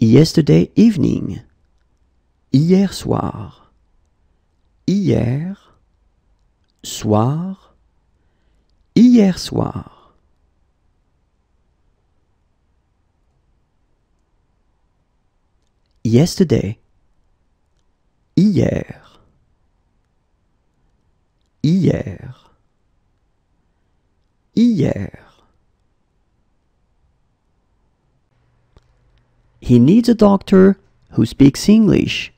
yesterday evening, hier soir, hier soir, hier soir. Yesterday, hier, hier, hier. He needs a doctor who speaks English.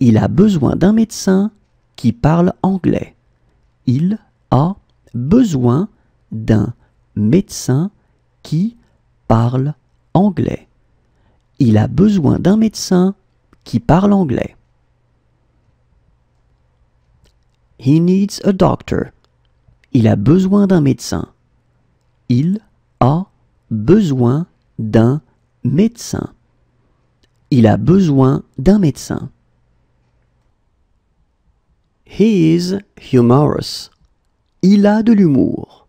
Il a besoin d'un médecin qui parle anglais. Il a besoin d'un médecin qui parle anglais. Il a besoin d'un médecin qui parle anglais. He needs a doctor. Il a besoin d'un médecin. Il a besoin d'un médecin. Il a besoin d'un médecin. He is humorous. Il a de l'humour.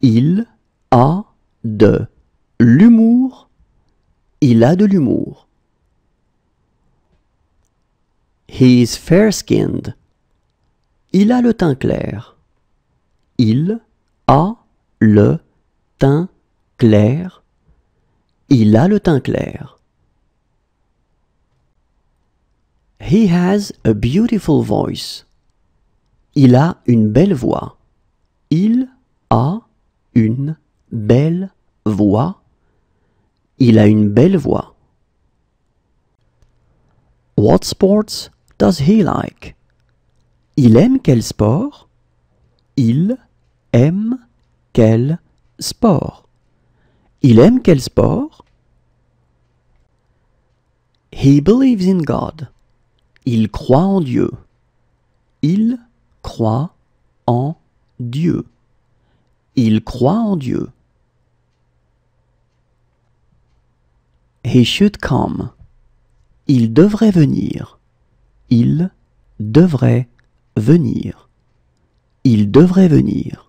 Il a de l'humour. Il a de l'humour. He is fair-skinned. Il a le teint clair. Il a le teint clair. Il a le teint clair. He has a beautiful voice. Il a une belle voix. Il a une belle voix. Il a une belle voix. What sports does he like? Il aime quel sport? Il aime quel sport? Il aime quel sport? He believes in God. Il croit en Dieu. Il croit en Dieu. Il croit en Dieu. He should come. Il devrait venir. Il devrait venir. Il devrait venir.